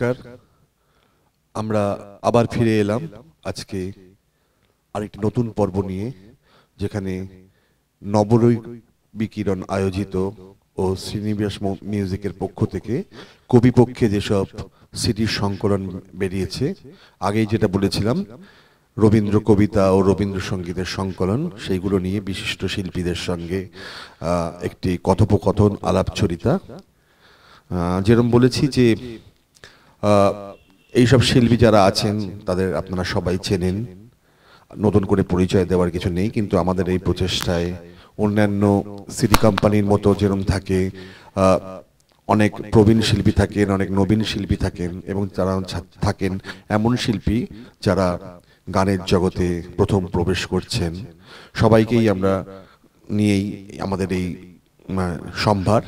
নমস্কার আমরা আবার ফিরে এলাম আজকে আরেকটি নতুন পর্ব নিয়ে যেখানে নবরৈক বিকিরণ আয়োজিত ও শ্রীনিবাস মিউজিকের পক্ষ থেকে কবিপক্ষে যেসব সিটির সংকলন বেরিয়েছে আগেই যেটা বলেছিলাম রবীন্দ্র কবিতা ও রবীন্দ্রসঙ্গীতের সংকলন সেইগুলো নিয়ে বিশিষ্ট শিল্পীদের সঙ্গে একটি কথোপকথন আলাপচরিতা যেরম বলেছি যে এইসব শিল্পী যারা আছেন তাদের আপনারা সবাই চেনেন নতুন করে পরিচয় দেওয়ার কিছু নেই কিন্তু আমাদের এই প্রচেষ্টায় অন্যান্য সিটি কোম্পানির মতো যেরকম থাকে অনেক প্রবীণ শিল্পী থাকেন অনেক নবীন শিল্পী থাকেন এবং যারা থাকেন এমন শিল্পী যারা গানের জগতে প্রথম প্রবেশ করছেন সবাইকেই আমরা নিয়েই আমাদের এই সম্ভার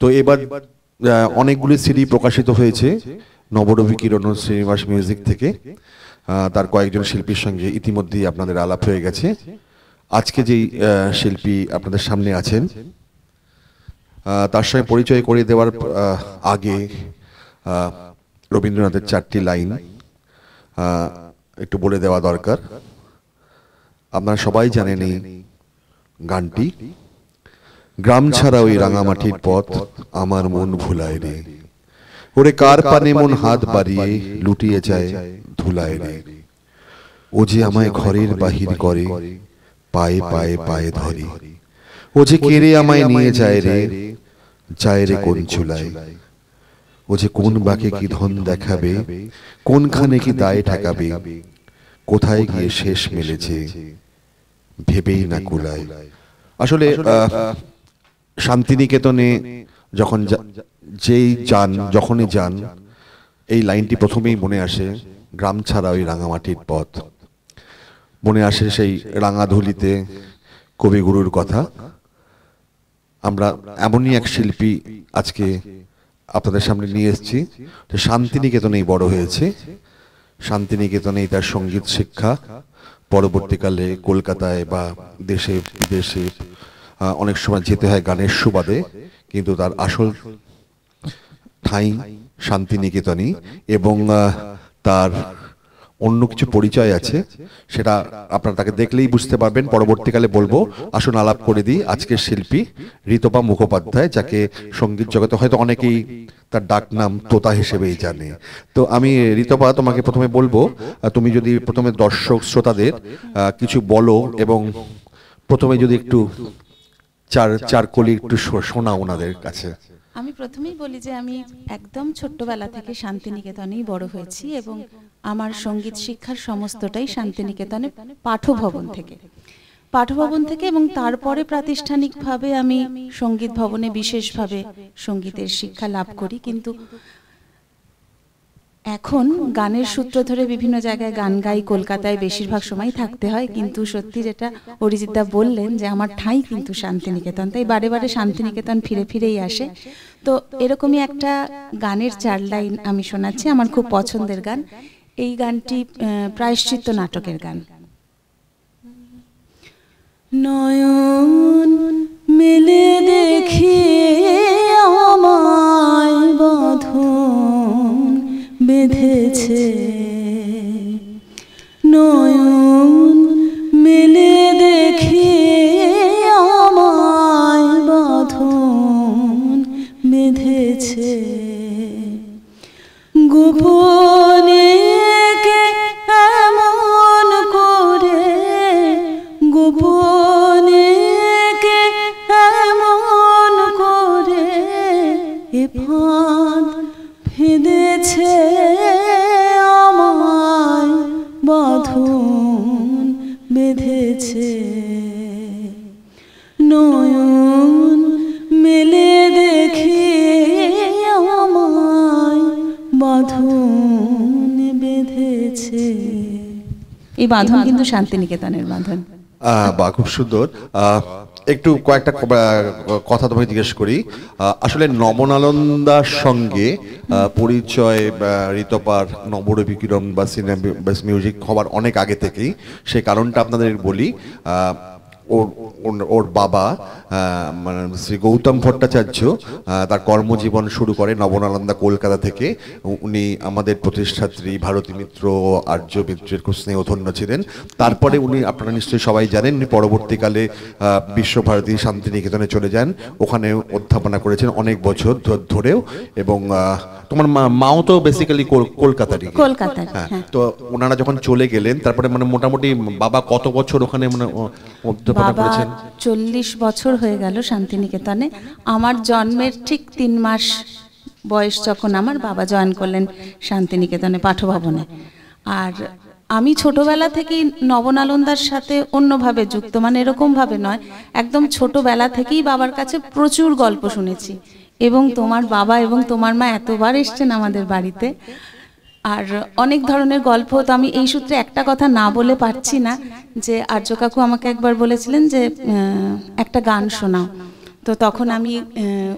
তো এবার অনেকগুলি সিডি প্রকাশিত হয়েছে নবরবি কিরণ শ্রীনিবাস মিউজিক থেকে তার কয়েকজন শিল্পীর সঙ্গে ইতিমধ্যেই আপনাদের আলাপ হয়ে গেছে আজকে যেই শিল্পী আপনাদের সামনে আছেন তার সঙ্গে পরিচয় করিয়ে দেওয়ার আগে রবীন্দ্রনাথের চারটি লাইন একটু বলে দেওয়া দরকার আপনারা সবাই জানেন এই গানটি গ্রাম ছাড়া ওই রাঙামাটির পথ আমার মন ভুলায় রে ওরে কার পানে মন হাত বাড়িয়ে লুটিয়ে যায় ধুলায় রে ও যে আমায় ঘরের বাহির করে পায়ে পায়ে পায়ে ধরে ও যে কেড়ে আমায় নিয়ে যায় রে যায় রে কোন চুলায় ও যে কোন বাকে কি ধন দেখাবে কোনখানে কি দায় ঠেকাবে কোথায় গিয়ে শেষ মেলেছে ভেবেই না কুলায় আসলে শান্তিনিকেতনে যখন যেই যান যখনই যান এই লাইনটি প্রথমেই মনে আসে গ্রাম ছাড়া ওই রাঙামাটির পথ মনে আসে সেই রাঙাধুলিতে কবিগুরুর কথা আমরা এমনই এক শিল্পী আজকে আপনাদের সামনে নিয়ে এসেছি শান্তিনিকেতনেই বড় হয়েছে শান্তিনিকেতনেই তার সঙ্গীত শিক্ষা পরবর্তীকালে কলকাতায় বা দেশে বিদেশে অনেক সময় যেতে হয় গানের সুবাদে কিন্তু তার আসল ঠাঁই শান্তিনিকেতনই এবং তার অন্য কিছু পরিচয় আছে সেটা আপনারা তাকে দেখলেই বুঝতে পারবেন পরবর্তীকালে বলবো আসুন আলাপ করে দিই আজকের শিল্পী ঋতপা মুখোপাধ্যায় যাকে সঙ্গীত জগতে হয়তো অনেকেই তার ডাক নাম তোতা হিসেবেই জানে তো আমি ঋতপা তোমাকে প্রথমে বলবো তুমি যদি প্রথমে দর্শক শ্রোতাদের কিছু বলো এবং প্রথমে যদি একটু চার চার কলি একটু শোনা ওনাদের কাছে আমি প্রথমেই বলি যে আমি একদম ছোট্টবেলা থেকে শান্তিনিকেতনেই বড় হয়েছি এবং আমার সঙ্গীত শিক্ষার সমস্তটাই শান্তিনিকেতনে পাঠভবন থেকে পাঠভবন থেকে এবং তারপরে প্রাতিষ্ঠানিকভাবে আমি সঙ্গীত ভবনে বিশেষভাবে সঙ্গীতের শিক্ষা লাভ করি কিন্তু এখন গানের সূত্র ধরে বিভিন্ন জায়গায় গান গাই কলকাতায় বেশিরভাগ সময় থাকতে হয় কিন্তু সত্যি যেটা অরিজিৎদা বললেন যে আমার ঠাঁই কিন্তু শান্তিনিকেতন তাই বারে বারে শান্তিনিকেতন ফিরে ফিরেই আসে তো এরকমই একটা গানের চার লাইন আমি শোনাচ্ছি আমার খুব পছন্দের গান এই গানটি প্রায়শ্চিত্ত নাটকের গান নয়ন মেলে দেখি আমার বেঁধেছে নয়ন মেলে দেখি আমায় বাঁধন বেঁধেছে গোপন বাঁধন কিন্তু শান্তিনিকেতনের বাঁধন বা খুব সুন্দর একটু কয়েকটা কথা তোমাকে জিজ্ঞেস করি আসলে নবনালন্দার সঙ্গে পরিচয় ঋতপার নবর বিকিরণ বা সিনেমা মিউজিক হবার অনেক আগে থেকেই সে কারণটা আপনাদের বলি ওর ওর বাবা মানে শ্রী গৌতম ভট্টাচার্য তার কর্মজীবন শুরু করে নবনালন্দা কলকাতা থেকে উনি আমাদের প্রতিষ্ঠাত্রী ভারতী মিত্র আর্য মিত্রের খুব স্নেহধন্য ছিলেন তারপরে উনি আপনারা নিশ্চয়ই সবাই জানেন উনি পরবর্তীকালে বিশ্বভারতী শান্তিনিকেতনে চলে যান ওখানে অধ্যাপনা করেছেন অনেক বছর ধরেও এবং তোমার মাও তো বেসিক্যালি কলকাতারই কলকাতা হ্যাঁ, হ্যাঁ তো ওনারা যখন চলে গেলেন তারপরে মানে মোটামুটি বাবা কত বছর ওখানে মানে অধ্যাপনা করেছেন চল্লিশ বছর হয়ে গেল শান্তিনিকেতনে আমার জন্মের ঠিক তিন মাস বয়স যখন আমার বাবা জয়েন করলেন শান্তিনিকেতনে পাঠভবনে আর আমি ছোটবেলা থেকেই নবনালন্দার সাথে অন্যভাবে যুক্ত মানে এরকমভাবে নয় একদম ছোটবেলা থেকেই বাবার কাছে প্রচুর গল্প শুনেছি এবং তোমার বাবা এবং তোমার মা এতবার এসছেন আমাদের বাড়িতে আর অনেক ধরনের গল্প তো আমি এই সূত্রে একটা কথা না বলে পারছি না যে আর্য কাকু আমাকে একবার বলেছিলেন যে একটা গান শোনাও তো তখন আমি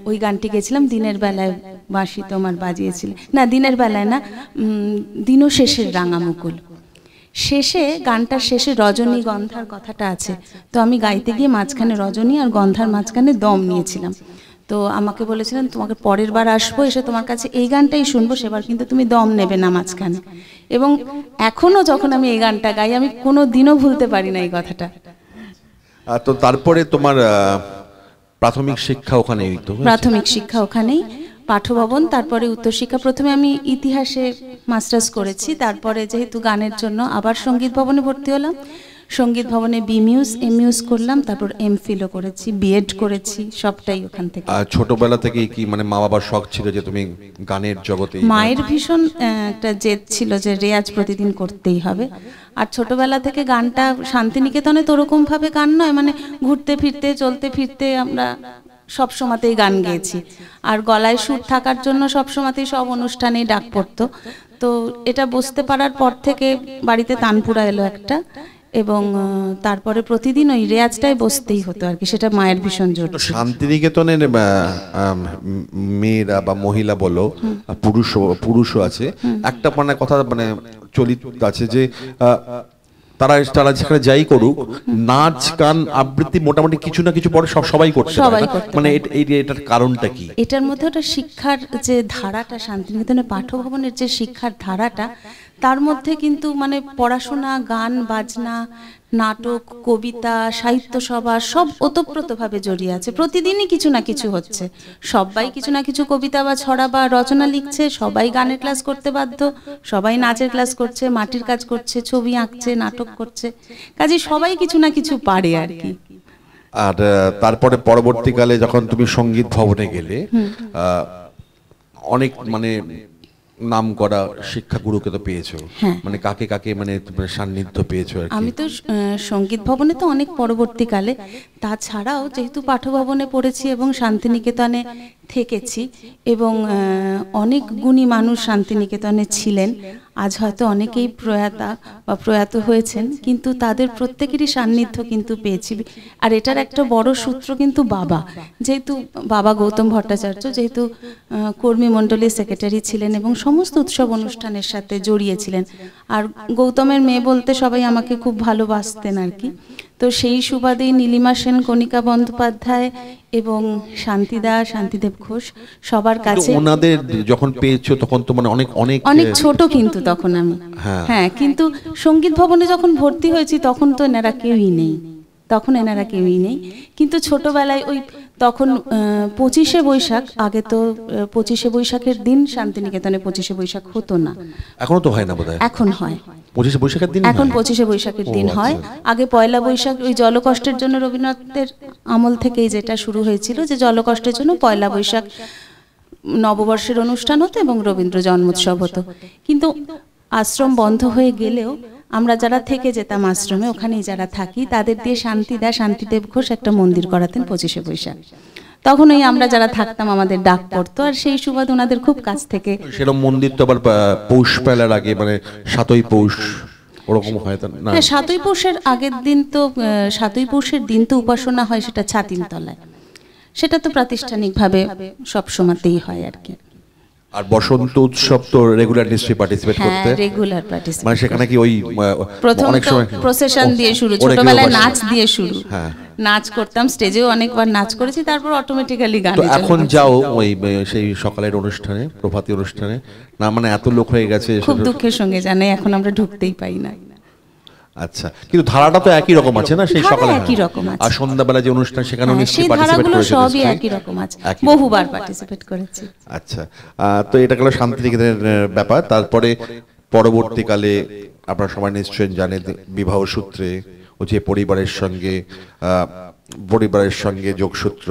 ওই গানটি গেছিলাম দিনের বেলায় বাঁশি তোমার বাজিয়েছিল না দিনের বেলায় না দিনও শেষের রাঙামুকুল শেষে গানটার শেষে রজনী গন্ধার কথাটা আছে তো আমি গাইতে গিয়ে মাঝখানে রজনী আর গন্ধার মাঝখানে দম নিয়েছিলাম তো আমাকে বলেছিলেন তোমাকে পরের বার আসবো এসে তোমার কাছে এই গানটাই শুনবো সেবার কিন্তু তুমি দম নেবে না মাঝখানে এবং এখনো যখন আমি এই গানটা গাই আমি কোনো দিনও ভুলতে পারি না এই কথাটা তো তারপরে তোমার প্রাথমিক শিক্ষা ওখানেই প্রাথমিক শিক্ষা ওখানেই পাঠভবন তারপরে উত্তরশিক্ষা প্রথমে আমি ইতিহাসে মাস্টার্স করেছি তারপরে যেহেতু গানের জন্য আবার সঙ্গীত ভবনে ভর্তি হলাম সঙ্গীত ভবনে বিমিউস এমিউস করলাম তারপর এম ফিলও করেছি বিএড করেছি সবটাই ওখান থেকে ছোটবেলা থেকেই কি মানে মা বাবার শখ ছিল যে তুমি গানের জগতে মায়ের ভীষণ একটা জেদ ছিল যে রেয়াজ প্রতিদিন করতেই হবে আর ছোটবেলা থেকে গানটা শান্তিনিকেতনে তো ওরকমভাবে গান নয় মানে ঘুরতে ফিরতে চলতে ফিরতে আমরা সব সময়তেই গান গেয়েছি আর গলায় সুর থাকার জন্য সব সময়তেই সব অনুষ্ঠানেই ডাক পড়তো তো এটা বুঝতে পারার পর থেকে বাড়িতে তানপুরা এলো একটা এবং তারপরে প্রতিদিন ওই রেয়াজটাই বসতেই হতো আর কি সেটা মায়ের ভীষণ জোর শান্তিনিকেতনের মেয়েরা বা মহিলা বলো পুরুষ পুরুষও আছে একটা মানে কথা মানে চলিত আছে যে তারা তারা যেখানে যাই করুক নাচ গান আবৃত্তি মোটামুটি কিছু না কিছু পরে সব সবাই করছে সবাই মানে এটার কারণটা কি এটার মধ্যে ওটা শিক্ষার যে ধারাটা শান্তিনিকেতনে পাঠ্যভবনের যে শিক্ষার ধারাটা তার মধ্যে কিন্তু মানে পড়াশোনা গান বাজনা নাটক কবিতা সাহিত্য সভা সব ওতপ্রোতভাবে জড়িয়ে আছে প্রতিদিনই কিছু না কিছু হচ্ছে সবাই কিছু না কিছু কবিতা বা ছড়া বা রচনা লিখছে সবাই গানের ক্লাস করতে বাধ্য সবাই নাচের ক্লাস করছে মাটির কাজ করছে ছবি আঁকছে নাটক করছে কাজে সবাই কিছু না কিছু পারে আর কি আর তারপরে পরবর্তীকালে যখন তুমি সঙ্গীত ভবনে গেলে অনেক মানে নাম করা শিক্ষাগুরুকে তো পেয়েছো হ্যাঁ। মানে কাকে কাকে মানে সান্নিধ্য পেয়েছো আমি তো সঙ্গীত ভবনে তো অনেক পরবর্তীকালে তাছাড়াও যেহেতু পাঠভবনে পড়েছি এবং শান্তিনিকেতনে থেকেছি এবং অনেক গুণী মানুষ শান্তিনিকেতনে ছিলেন আজ হয়তো অনেকেই প্রয়াতা বা প্রয়াত হয়েছেন কিন্তু তাদের প্রত্যেকেরই সান্নিধ্য কিন্তু পেয়েছি আর এটার একটা বড় সূত্র কিন্তু বাবা যেহেতু বাবা গৌতম ভট্টাচার্য যেহেতু কর্মী মণ্ডলীর সেক্রেটারি ছিলেন এবং সমস্ত উৎসব অনুষ্ঠানের সাথে জড়িয়েছিলেন আর গৌতমের মেয়ে বলতে সবাই আমাকে খুব ভালোবাসতেন আর কি তো সেই সুবাদে নীলিমা সেন কণিকা বন্দ্যোপাধ্যায় এবং শান্তিদা শান্তিদেব ঘোষ সবার কাছে ওনাদের যখন পেয়েছো তখন তো মানে অনেক অনেক অনেক ছোট কিন্তু তখন আমি হ্যাঁ।, হ্যাঁ কিন্তু সঙ্গীত ভবনে যখন ভর্তি হয়েছি তখন তো এনারা কেউই নেই তখন এনারা কেউই নেই কিন্তু ছোটবেলায় ওই তখন পঁচিশে বৈশাখ আগে তো পঁচিশে বৈশাখের দিন শান্তিনিকেতনে পঁচিশে বৈশাখ হতো না এখনো তো হয় না বোধহয় এখন হয় পঁচিশে বৈশাখের দিন এখন পঁচিশে বৈশাখের দিন আচ্ছা। হয় আগে পয়লা বৈশাখ ওই জলকষ্টের জন্য রবীন্দ্রনাথের আমল থেকেই যেটা শুরু হয়েছিল যে জলকষ্টের জন্য পয়লা বৈশাখ নববর্ষের অনুষ্ঠান হতো এবং রবীন্দ্র জন্মোৎসব হতো কিন্তু আশ্রম বন্ধ হয়ে গেলেও আমরা যারা থেকে যেতাম আশ্রমে ওখানেই যারা থাকি তাদের দিয়ে শান্তি দেয় শান্তিদেব ঘোষ একটা মন্দির করাতেন পঁচিশে বৈশাখ তখন ওই আমরা যারা থাকতাম আমাদের ডাক পড়তো আর সেই সুবাদ ওনাদের খুব কাছ থেকে সেরকম মন্দির তো আবার পৌষ পেলার আগে মানে সাতই পৌষ ওরকম হ্যাঁ, সাতই পৌষের আগের দিন তো সাতই পৌষের দিন তো উপাসনা হয় সেটা ছাতিন তলায় সেটা তো প্রাতিষ্ঠানিকভাবে সবসময়তেই হয় আর কি আর বসন্ত উৎসব তো রেগুলার নিশ্চয়ই পার্টিসিপেট করতে হ্যাঁ রেগুলার পার্টিসিপেট মানে সেখানে কি ওই প্রথম অনেক সময় প্রসেশন দিয়ে শুরু ছোটবেলায় নাচ দিয়ে শুরু হ্যাঁ নাচ করতাম স্টেজেও অনেকবার নাচ করেছি তারপর অটোমেটিক্যালি গান তো এখন যাও ওই সেই সকালের অনুষ্ঠানে প্রভাতী অনুষ্ঠানে না মানে এত লোক হয়ে গেছে খুব দুঃখের সঙ্গে জানাই এখন আমরা ঢুকতেই পাই না আচ্ছা কিন্তু ধারাটা তো একই রকম আছে না সেই সকালে একই রকম আছে আর সন্ধ্যাবেলা যে অনুষ্ঠান সেখানে হ্যাঁ, নিশ্চয়ই পার্টিসিপেট করেছে সবই একই রকম আছে বহুবার পার্টিসিপেট করেছি আচ্ছা তো এটা গেল শান্তিনিকেতনের ব্যাপার তারপরে পরবর্তীকালে আপনারা সবাই নিশ্চয়ই জানেন বিবাহ সূত্রে ও যে পরিবারের সঙ্গে পরিবারের সঙ্গে যোগসূত্র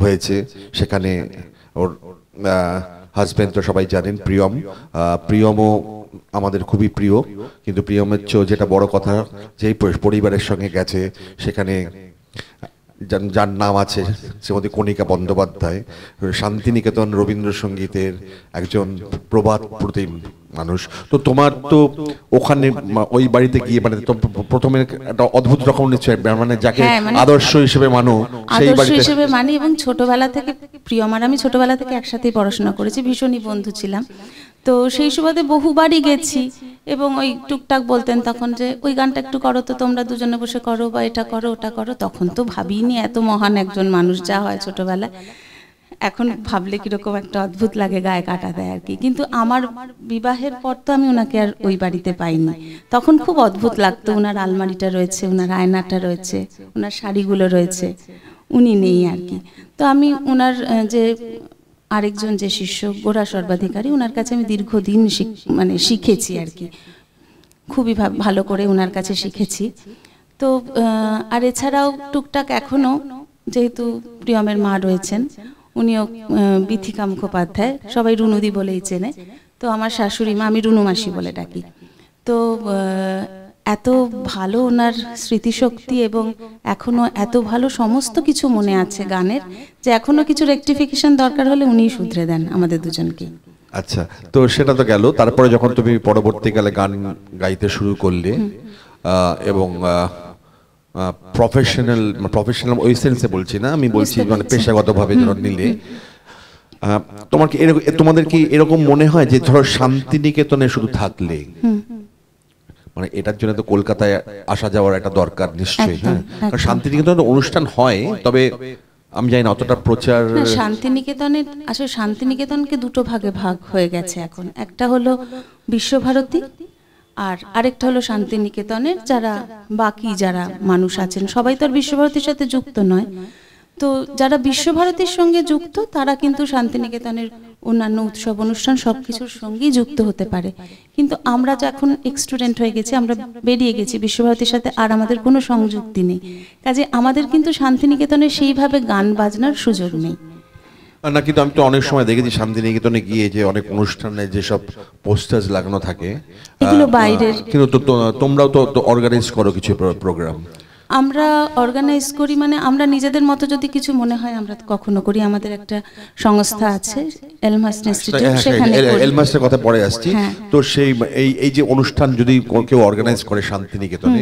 হয়েছে সেখানে ওর হাজব্যান্ড তো সবাই জানেন প্রিয়ম প্রিয়মও আমাদের খুবই প্রিয় কিন্তু প্রিয় হচ্ছে যেটা বড় কথা যেই পরিবারের সঙ্গে গেছে সেখানে যার নাম আছে শ্রীমতী কণিকা বন্দ্যোপাধ্যায় শান্তিনিকেতন রবীন্দ্রসঙ্গীতের একজন প্রবাদ প্রতিম মানুষ তো তোমার তো ওখানে ওই বাড়িতে গিয়ে মানে প্রথমে একটা অদ্ভুত রকম নিশ্চয় মানে, মানে যাকে হ্যাঁ, মানে আদর্শ হিসেবে মানো সেই বাড়িতে হিসেবে মানি এবং ছোটবেলা থেকে প্রিয়মার আমি ছোটবেলা থেকে একসাথেই পড়াশোনা করেছি ভীষণই বন্ধু ছিলাম তো সেই সুবাদে বহুবারই গেছি এবং ওই টুকটাক বলতেন তখন যে ওই গানটা একটু করো তো তোমরা দুজনে বসে করো বা এটা করো ওটা করো তখন তো ভাবিনি এত মহান একজন মানুষ যা হয় ছোটবেলায় এখন ভাবলে কীরকম একটা অদ্ভুত লাগে গায়ে কাটা দেয় আর কি কিন্তু আমার বিবাহের পর তো আমি ওনাকে আর ওই বাড়িতে পাইনি তখন খুব অদ্ভুত লাগতো ওনার আলমারিটা রয়েছে ওনার আয়নাটা রয়েছে ওনার শাড়িগুলো রয়েছে উনি নেই আর কি তো আমি ওনার যে আরেকজন যে শিষ্য গোড়া সর্বাধিকারী ওনার কাছে আমি দীর্ঘদিন মানে শিখেছি আর কি খুবই ভালো করে ওনার কাছে শিখেছি তো আর এছাড়াও টুকটাক এখনও যেহেতু প্রিয়মের মা রয়েছেন উনিও বিথিকা মুখোপাধ্যায় সবাই রুনুদি বলেই চেনে তো আমার শাশুড়ি মা আমি রুনু মাসি বলে ডাকি তো এত ভালো ওনার স্মৃতিশক্তি এবং এখনও এত ভালো সমস্ত কিছু মনে আছে গানের যে এখনও কিছু রেকটিফিকেশন দরকার হলে উনিই শুধরে দেন আমাদের দুজনকে আচ্ছা তো সেটা তো গেল তারপরে যখন তুমি পরবর্তীকালে গান গাইতে শুরু করলে এবং প্রফেশনাল প্রফেশনাল ওই সেন্সে বলছি না আমি বলছি মানে পেশাগতভাবে যখন নিলে তোমার কি এরকম তোমাদের কি এরকম মনে হয় যে ধরো শান্তিনিকেতনে শুধু থাকলে মানে এটার জন্য তো কলকাতায় আসা যাওয়ার একটা দরকার নিশ্চয়ই হ্যাঁ কারণ শান্তিনিকেতন অনুষ্ঠান হয় তবে আমি জানি না অতটা প্রচার শান্তিনিকেতনের আসলে শান্তিনিকেতনকে দুটো ভাগে ভাগ হয়ে গেছে এখন একটা হলো বিশ্বভারতী আর আরেকটা হলো শান্তিনিকেতনের যারা বাকি যারা মানুষ আছেন সবাই তো আর বিশ্বভারতীর সাথে যুক্ত নয় তো যারা বিশ্বভারতীর সঙ্গে যুক্ত তারা কিন্তু শান্তিনিকেতনের অন্যান্য উৎসব অনুষ্ঠান সব কিছুর সঙ্গেই যুক্ত হতে পারে কিন্তু আমরা যখন এক্স স্টুডেন্ট হয়ে গেছি আমরা বেরিয়ে গেছি বিশ্বভারতীর সাথে আর আমাদের কোনো সংযুক্তি নেই কাজে আমাদের কিন্তু শান্তিনিকেতনে সেইভাবে গান বাজনার সুযোগ নেই না কিন্তু আমি তো অনেক সময় দেখেছি শান্তিনিকেতনে গিয়ে যে অনেক অনুষ্ঠানে যেসব পোস্টার্স লাগানো থাকে কিন্তু তোমরাও তো অর্গানাইজ করো কিছু প্রোগ্রাম আমরা অর্গানাইজ করি মানে আমরা নিজেদের মতো যদি কিছু মনে হয় আমরা কখনো করি আমাদের একটা সংস্থা আছে এলমাস হ্যাঁ, ইনস্টিটিউট হ্যাঁ, হ্যাঁ, কথা পরে আসছি তো সেই এই এই যে অনুষ্ঠান যদি কেউ অর্গানাইজ করে শান্তিনিকেতনে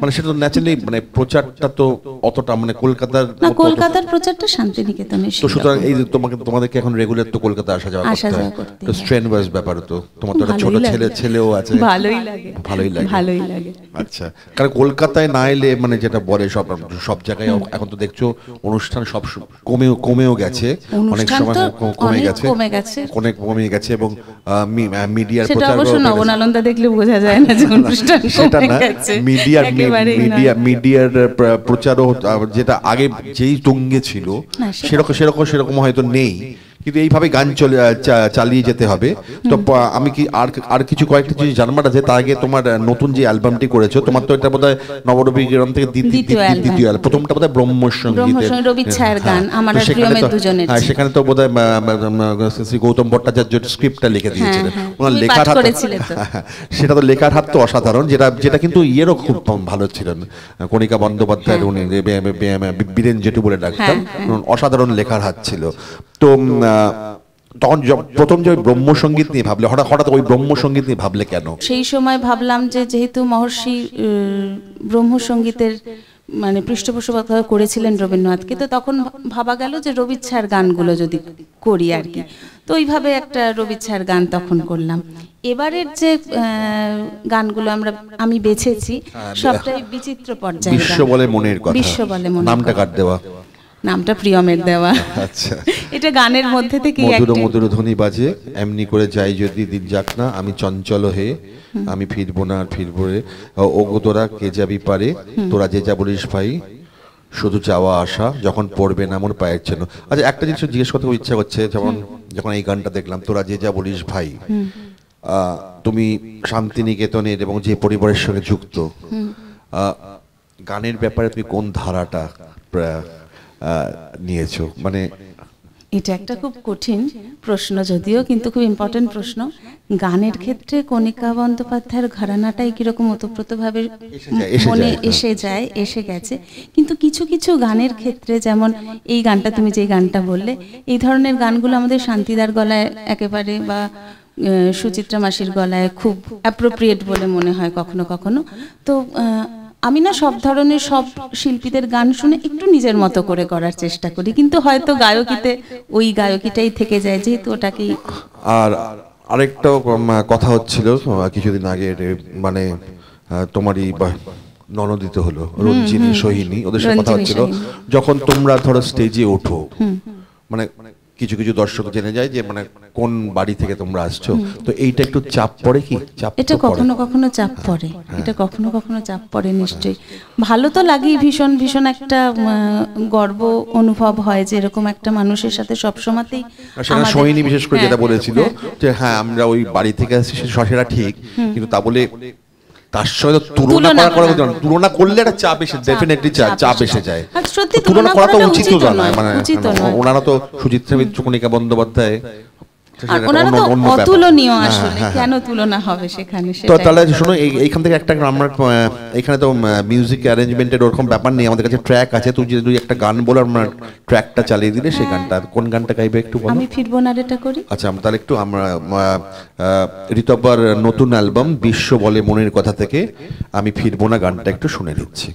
মানে সেটা তো ন্যাচারালি মানে প্রচারটা তো অতটা মানে কলকাতার না কলকাতার প্রচারটা শান্তিনিকেতনে তো সুতরাং এই তোমাকে তোমাদেরকে এখন রেগুলার তো কলকাতা আসা যাওয়া করতে হয় তো স্ট্রেন ওয়াইজ ব্যাপার তো তোমার তো ছোট ছেলে ছেলেও আছে ভালোই লাগে ভালোই লাগে ভালোই লাগে আচ্ছা কারণ কলকাতায় না এলে মানে সেটা বলে সব সব জায়গায় এখন তো দেখছো অনুষ্ঠান সব কমেও কমেও গেছে অনেক সময় কমে গেছে অনেক কমে গেছে এবং মিডিয়ার প্রচার নবনালন্দা দেখলে বোঝা যায় না যে অনুষ্ঠান সেটা না মিডিয়ার মিডিয়া মিডিয়ার প্রচারও যেটা আগে যেই তঙ্গে ছিল সেরকম সেরকম সেরকম হয়তো নেই কিন্তু এইভাবে গান চলে চালিয়ে যেতে হবে তো আমি কি আর আর কিছু কয়েকটা জিনিস জানবার আছে তার আগে তোমার নতুন যে অ্যালবামটি করেছো তোমার তো এটা বোধহয় নবরবি গ্রাম থেকে দ্বিতীয় প্রথমটা বোধহয় ব্রহ্মসঙ্গীত হ্যাঁ, হ্যাঁ। হ্যাঁ, সেখানে তো বোধহয় শ্রী গৌতম ভট্টাচার্য স্ক্রিপ্টটা লিখে দিয়েছিল ওনার লেখার হাত সেটা তো লেখার হাত তো অসাধারণ যেটা যেটা কিন্তু ইয়েরও খুব ভালো ছিলেন কণিকা বন্দ্যোপাধ্যায়ের উনি বীরেন জেটু বলে ডাকতাম অসাধারণ লেখার হাত ছিল তো তখন প্রথম যে ব্রহ্ম সঙ্গীত নিয়ে ভাবলে হঠাৎ হঠাৎ ওই ব্রহ্ম সঙ্গীত নিয়ে ভাবলে কেন সেই সময় ভাবলাম যে যেহেতু মহর্ষি ব্রহ্ম সঙ্গীতের মানে পৃষ্ঠপোষকতা করেছিলেন রবীন্দ্রনাথকে তো তখন ভাবা গেল যে রবিচ্ছার গানগুলো যদি করি আর কি তো ওইভাবে একটা রবিচ্ছার গান তখন করলাম এবারের যে গানগুলো আমরা আমি বেছেছি হ্যাঁ, সবটাই বিচিত্র পর্যায়ে বিশ্ব বলে মনের কথা বিশ্ব বলে মনের নামটা কাট দেওয়া নামটা প্রিয়মের দেওয়া আচ্ছা এটা গানের মধ্যে থেকে মধুর মধুর ধ্বনি বাজে এমনি করে যাই যদি দিন যাক না আমি চঞ্চল হয়ে আমি ফিরবো না আর ফিরবো রে ওগো তোরা কে যাবি পারে তোরা যে যা বলিস ভাই শুধু যাওয়া আসা যখন পড়বে না আমার পায়ের জন্য আচ্ছা একটা জিনিস জিজ্ঞেস করতে ইচ্ছা করছে যেমন যখন এই গানটা দেখলাম তোরা যে যা বলিস ভাই তুমি শান্তিনিকেতনের এবং যে পরিবারের সঙ্গে যুক্ত গানের ব্যাপারে তুমি কোন ধারাটা নিয়েছো মানে এটা একটা খুব কঠিন প্রশ্ন যদিও কিন্তু খুব ইম্পর্টেন্ট প্রশ্ন গানের ক্ষেত্রে কণিকা বন্দ্যোপাধ্যায়ের ঘরানাটাই কীরকম ওতপ্রোতভাবে মনে হ্যাঁ। এসে যায় এসে গেছে কিন্তু কিছু কিছু গানের ক্ষেত্রে যেমন এই গানটা তুমি যে গানটা বললে এই ধরনের গানগুলো আমাদের শান্তিদার গলায় একেবারে বা সুচিত্রা মাসির গলায় খুব অ্যাপ্রোপ্রিয়েট বলে মনে হয় কখনো কখনো তো আমি না সব ধরনের সব শিল্পীদের গান শুনে একটু নিজের মতো করে করার চেষ্টা করি কিন্তু হয়তো গায়কিতে ওই গায়কিটাই থেকে যায় যেহেতু ওটাকেই আর আরেকটা কথা হচ্ছিল কিছুদিন আগে মানে তোমারই ননদিত হলো রঞ্জিনী সহিনী ওদের সাথে কথা হচ্ছিল যখন তোমরা ধরো স্টেজে ওঠো মানে কিছু কিছু দর্শক জেনে যায় যে মানে কোন বাড়ি থেকে তোমরা আসছো তো এইটা একটু চাপ পড়ে কি চাপ এটা কখনো কখনো চাপ পড়ে হ্যাঁ। এটা কখনো কখনো চাপ পড়ে নিশ্চয়ই ভালো তো লাগেই ভীষণ ভীষণ একটা গর্ব অনুভব হয় যে এরকম একটা মানুষের সাথে সব সময়তেই সেটা সৈনী বিশেষ করে হ্যাঁ। যেটা বলেছিল যে হ্যাঁ আমরা ওই বাড়ি থেকে আসছি সেটা ঠিক কিন্তু তা বলে তার সঙ্গে তুলনা করা করা উচিত তুলনা করলে একটা চাপ এসে ডেফিনেটলি চাপ এসে যায় তুলনা করা তো উচিত নয় মানে, মানে ওনারা তো সুচিত্রা মিত্র কণিকা বন্দ্যোপাধ্যায় এখানে তো মিউজিক ওরকম ব্যাপার নেই আমাদের কাছে ট্র্যাক আছে তুই যদি একটা গান ট্র্যাকটা চালিয়ে দিলে হ্যাঁ। গানটা কোন গানটা গাইবে একটু আচ্ছা তাহলে একটু আমরা নতুন অ্যালবাম বিশ্ব বলে মনের কথা থেকে আমি ফিরবো না গানটা একটু শুনে নিচ্ছি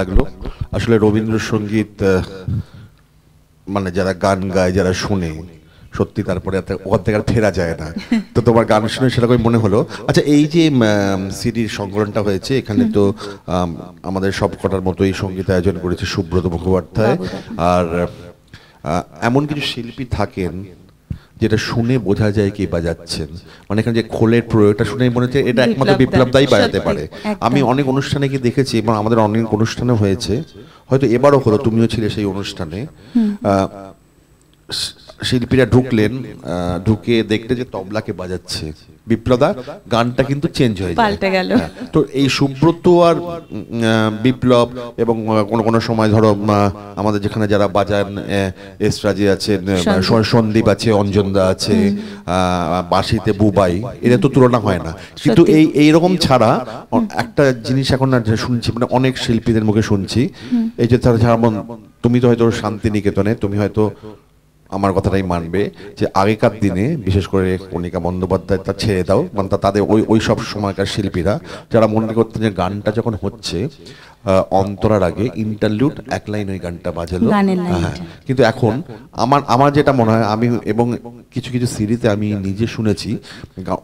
লাগলো আসলে রবীন্দ্রসঙ্গীত মানে যারা গান গায় যারা শুনে সত্যি তারপরে ওখান থেকে আর ফেরা যায় না তো তোমার গান শুনে সেরকমই মনে হলো আচ্ছা এই যে সিডির সংকলনটা হয়েছে এখানে তো আমাদের সব কটার মতোই সঙ্গীত আয়োজন করেছে সুব্রত মুখোপাধ্যায় আর এমন কিছু শিল্পী থাকেন যেটা শুনে বোঝা যায় কে বাজাচ্ছেন মানে এখানে যে খোলের প্রয়োগটা শুনে মনে হচ্ছে এটা একমাত্র বিপ্লব দাই বাজাতে পারে আমি অনেক অনুষ্ঠানে কি দেখেছি এবং আমাদের অনেক অনুষ্ঠানে হয়েছে হয়তো এবারও হলো তুমিও ছিলে সেই অনুষ্ঠানে শিল্পীরা ঢুকলেন ঢুকে দেখতে যে তবলাকে বাজাচ্ছে বিপ্লদা গানটা কিন্তু চেঞ্জ হয়ে পাল্টে গেল হ্যাঁ, তো এই সুব্রত আর বিপ্লব এবং কোন কোন সময় ধরো আমাদের যেখানে যারা বাজান এসরাজি আছে সন্দীপ আছে অঞ্জনদা আছে বাঁশিতে বুবাই এটা তো তুলনা হয় না কিন্তু এই এই রকম ছাড়া একটা জিনিস এখন না শুনছি মানে অনেক শিল্পীদের মুখে শুনছি এই যে তারা যেমন তুমি তো হয়তো শান্তিনিকেতনে তুমি হয়তো আমার কথাটাই মানবে যে আগেকার দিনে বিশেষ করে কণিকা বন্দ্যোপাধ্যায় তার ছেড়ে দাও মানে তাদের ওই ওই সব সময়কার শিল্পীরা যারা মনে করতেন যে গানটা যখন হচ্ছে অন্তরার আগে ইন্টারলিউড এক লাইন ওই গানটা বাজালো হ্যাঁ কিন্তু এখন আমার আমার যেটা মনে হয় আমি এবং কিছু কিছু সিরিজে আমি নিজে শুনেছি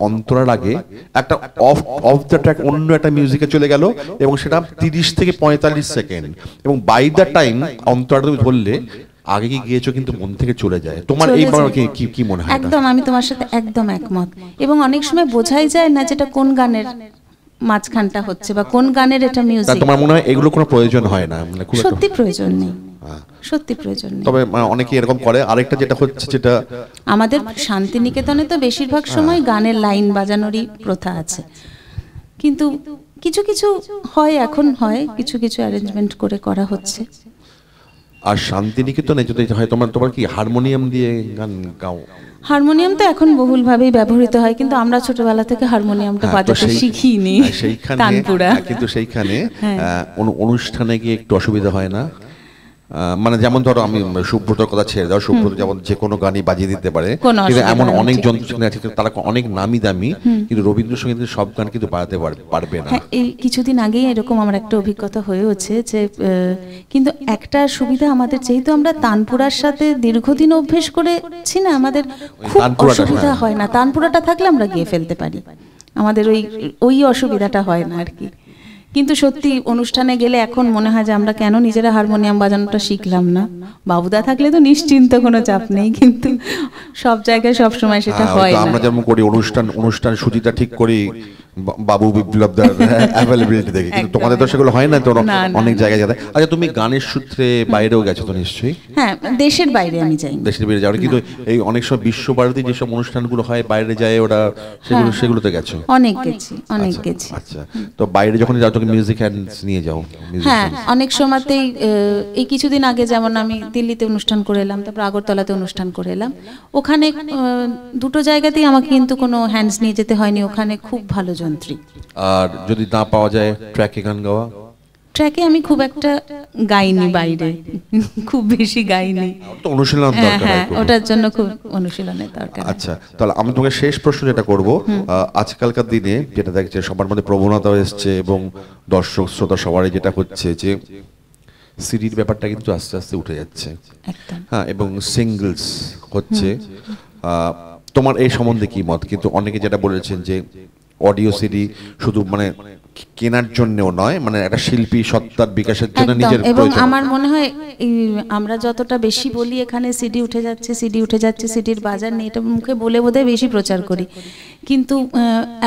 অন্তরার আগে একটা অফ অফ দ্য ট্র্যাক অন্য একটা মিউজিকে চলে গেল এবং সেটা তিরিশ থেকে পঁয়তাল্লিশ সেকেন্ড এবং বাই দ্য টাইম অন্তরা তুমি ধরলে আগে কি গিয়েছো কিন্তু মন থেকে চলে যায় তোমার এই কি কি মনে হয় একদম আমি তোমার সাথে একদম একমত এবং অনেক সময় বোঝাই যায় না যেটা কোন গানের মাঝখানটা হচ্ছে বা কোন গানের এটা মিউজিক তোমার মনে হয় এগুলো কোনো প্রয়োজন হয় না মানে সত্যি প্রয়োজন নেই হ্যাঁ। সত্যি প্রয়োজন তবে অনেকে এরকম করে আরেকটা যেটা হচ্ছে যেটা আমাদের শান্তিনিকেতনে তো বেশিরভাগ হ্যাঁ। সময় গানের লাইন বাজানোরই প্রথা আছে কিন্তু কিছু কিছু হয় এখন হয় কিছু কিছু অ্যারেঞ্জমেন্ট করে করা হচ্ছে আর শান্তিনিকেতনে যদি হয় তোমার তোমার কি হারমোনিয়াম দিয়ে গান গাও হারমোনিয়াম তো এখন বহুলভাবেই ব্যবহৃত হয় কিন্তু আমরা ছোটবেলা থেকে হারমোনিয়ামটা হ্যাঁ, বাজাতে শিখিনি হ্যাঁ, সেইখানে হ্যাঁ, কিন্তু সেইখানে অনুষ্ঠানে গিয়ে একটু অসুবিধা হয় না মানে যেমন ধরো আমি সুব্রতর কথা ছেড়ে দাও সুব্রত যেমন যে কোনো গানই বাজিয়ে দিতে পারে কিন্তু এমন অনেক যন্ত্র আছে তারা অনেক নামি দামি কিন্তু রবীন্দ্রসঙ্গীত সব গান কিন্তু বাজাতে পারবে না হ্যাঁ, এই কিছুদিন আগেই এরকম আমার একটা অভিজ্ঞতা হয়েওছে যে কিন্তু একটা সুবিধা আমাদের যেহেতু আমরা তানপুরার সাথে দীর্ঘদিন অভ্যেস করেছি না আমাদের খুব অসুবিধা হ্যাঁ। হয় না তানপুরাটা থাকলে আমরা গিয়ে ফেলতে পারি আমাদের ওই ওই অসুবিধাটা হয় না আর কি কিন্তু সত্যি অনুষ্ঠানে গেলে এখন মনে হয় যে আমরা কেন নিজেরা হারমোনিয়াম বাজানোটা শিখলাম না বাবুদা থাকলে তো নিশ্চিন্ত কোনো চাপ নেই কিন্তু সব জায়গায় সব সময় সেটা হ্যাঁ, হয় আমরা যেমন করি অনুষ্ঠান অনুষ্ঠান সুচিতা ঠিক করি বাবু বিপ্লবদার অ্যাভেলেবিলিটি দেখে কিন্তু তোমাদের তো সেগুলো হয় না তো অনেক জায়গায় যেতে আচ্ছা তুমি গানের সূত্রে বাইরেও গেছো তো নিশ্চয়ই হ্যাঁ দেশের বাইরে আমি যাই দেশের বাইরে যাও কিন্তু এই অনেক সব বিশ্বভারতী যেসব অনুষ্ঠানগুলো হয় বাইরে যায় ওরা সেগুলো হ্যাঁ। সেগুলোতে গেছো অনেক গেছি অনেক আচ্ছা, গেছি আচ্ছা তো বাইরে যখন যাও তখন মিউজিক হ্যান্ডস নিয়ে যাও হ্যাঁ অনেক সময়তেই এই কিছুদিন আগে যেমন আমি দিল্লিতে অনুষ্ঠান করে এলাম তারপর আগরতলাতে অনুষ্ঠান করে এলাম ওখানে দুটো জায়গাতেই আমাকে কিন্তু কোনো হ্যান্ডস নিয়ে যেতে হয়নি ওখানে খুব ভালো যন্ত্রী আর যদি না পাওয়া যায় ট্র্যাকে গান গাওয়া ট্র্যাকে আমি খুব একটা গাইনি বাইরে খুব বেশি গাইনি হ্যাঁ, অনুশীলন হ্যাঁ, হ্যাঁ ওটার জন্য খুব অনুশীলনের দরকার আচ্ছা তাহলে আমি তোমাকে শেষ প্রশ্ন যেটা করব আজকালকার দিনে যেটা দেখছে সবার মধ্যে প্রবণতা এসছে এবং দর্শক শ্রোতা সবারই যেটা হচ্ছে যে সিডির ব্যাপারটা কিন্তু আস্তে আস্তে উঠে যাচ্ছে হ্যাঁ এবং সিঙ্গলস হচ্ছে তোমার এই সম্বন্ধে কি মত কিন্তু অনেকে যেটা বলেছেন যে অডিও সিডি শুধু মানে কেনার জন্যও নয় মানে একটা শিল্পী সত্তার বিকাশের জন্য নিজের এবং আমার মনে হয় আমরা যতটা বেশি বলি এখানে সিডি উঠে যাচ্ছে সিডি উঠে যাচ্ছে সিডির বাজার নেই এটা মুখে বলে বোধহয় বেশি প্রচার করি কিন্তু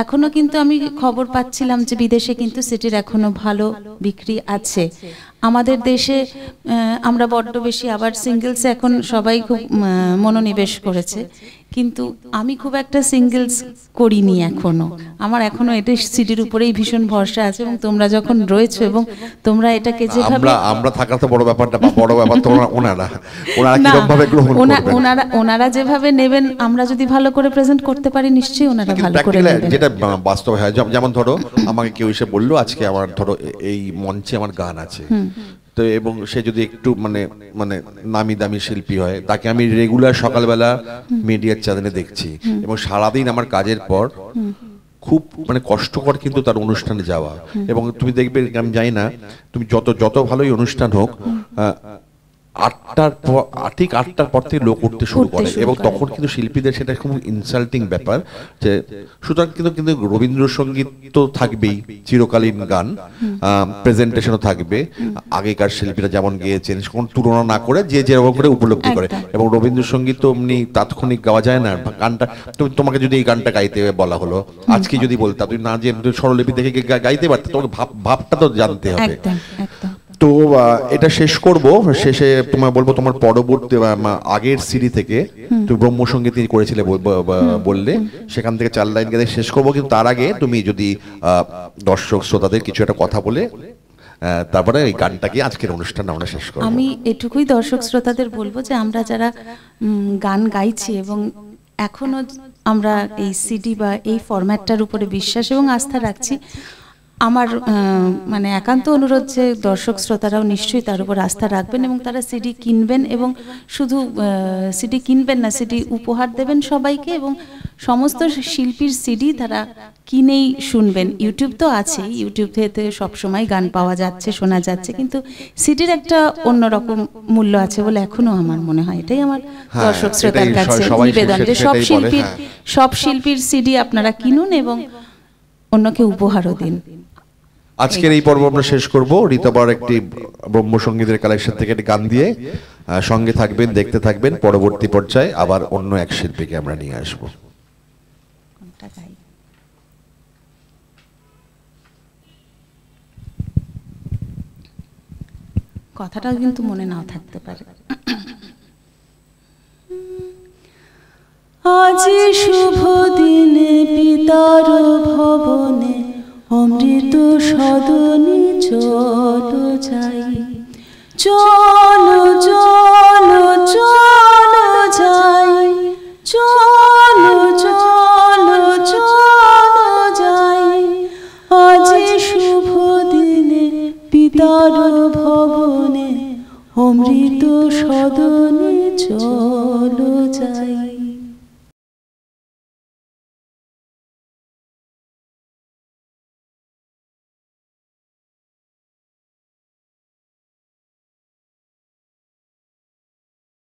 এখনো কিন্তু আমি খবর পাচ্ছিলাম যে বিদেশে কিন্তু সিটির এখনো ভালো বিক্রি আছে আমাদের দেশে আমরা বড্ড বেশি আবার সিঙ্গেলসে এখন সবাই খুব মনোনিবেশ করেছে কিন্তু আমি খুব একটা সিঙ্গেলস করিনি এখনও আমার এখনও এটা সিটির উপরেই ভীষণ ভরসা আছে এবং তোমরা যখন রয়েছো এবং তোমরা এটাকে যে আমরা আমরা থাকার তো বড় ব্যাপারটা বড় ব্যাপার তো ওনারা ওনারা কিরকম ভাবে গ্রহণ ওনারা ওনারা যেভাবে নেবেন আমরা যদি ভালো করে প্রেজেন্ট করতে পারি নিশ্চয়ই ওনারা ভালো করে নেবেন যেটা বাস্তব হয় যেমন ধরো আমাকে কেউ এসে বললো আজকে আমার ধরো এই মঞ্চে আমার গান আছে তো এবং সে যদি একটু মানে মানে নামি দামি শিল্পী হয় তাকে আমি রেগুলার সকালবেলা মিডিয়ার চ্যানেলে দেখছি এবং সারাদিন আমার কাজের পর খুব মানে কষ্টকর কিন্তু তার অনুষ্ঠানে যাওয়া এবং তুমি দেখবে আমি জানি না তুমি যত যত ভালোই অনুষ্ঠান হোক আটটার পর ঠিক আটটার পর থেকে লোক উঠতে শুরু করে এবং তখন কিন্তু শিল্পীদের সেটা খুব ইনসাল্টিং ব্যাপার যে সুতরাং কিন্তু কিন্তু রবীন্দ্রসঙ্গীত তো থাকবেই চিরকালীন গান প্রেজেন্টেশনও থাকবে আগেকার শিল্পীরা যেমন গিয়েছেন কোনো তুলনা না করে যে যেরকম করে উপলব্ধি করে এবং রবীন্দ্রসঙ্গীত তো এমনি তাৎক্ষণিক গাওয়া যায় না গানটা তুমি তোমাকে যদি এই গানটা গাইতে বলা হলো আজকে যদি বলতাম তুমি না যে স্বরলিপি দেখে গাইতে পারতে তোমাকে ভাব ভাবটা তো জানতে হবে তো এটা শেষ করব শেষে তোমার বলবো তোমার পরবর্তী আগের সিডি থেকে তুমি ব্রহ্মসঙ্গীত করেছিলে বললে সেখান থেকে চার লাইন গেলে শেষ করবো কিন্তু তার আগে তুমি যদি দর্শক শ্রোতাদের কিছু একটা কথা বলে তারপরে এই গানটাকে আজকের অনুষ্ঠান আমরা শেষ করব আমি এটুকুই দর্শক শ্রোতাদের বলবো যে আমরা যারা গান গাইছি এবং এখনো আমরা এই সিডি বা এই ফরম্যাটটার উপরে বিশ্বাস এবং আস্থা রাখছি আমার মানে একান্ত অনুরোধ যে দর্শক শ্রোতারাও নিশ্চয়ই তার উপর আস্থা রাখবেন এবং তারা সিডি কিনবেন এবং শুধু সিডি কিনবেন না সিডি উপহার দেবেন সবাইকে এবং সমস্ত শিল্পীর সিডি তারা কিনেই শুনবেন ইউটিউব তো আছে ইউটিউব থেকে সবসময় গান পাওয়া যাচ্ছে শোনা যাচ্ছে কিন্তু সিডির একটা অন্যরকম মূল্য আছে বলে এখনো আমার মনে হয় এটাই আমার হ্যাঁ, দর্শক শ্রোতার কাছে নিবেদন যে সব হ্যাঁ। শিল্পীর সব শিল্পীর সিডি আপনারা কিনুন এবং অন্যকে উপহারও দিন আজকের এই পর্ব আমরা শেষ করব রীতাবার একটি ব্রহ্মসঙ্গীতের কালেকশন থেকে একটি গান দিয়ে সঙ্গে থাকবেন দেখতে থাকবেন পরবর্তী পর্যায়ে আবার অন্য এক শিল্পীকে আমরা নিয়ে আসব কথাটা কিন্তু মনে নাও থাকতে পারে আজ শুভ দিনে পিতার ভবনে অমৃত সদনে চলো যাই চলো চল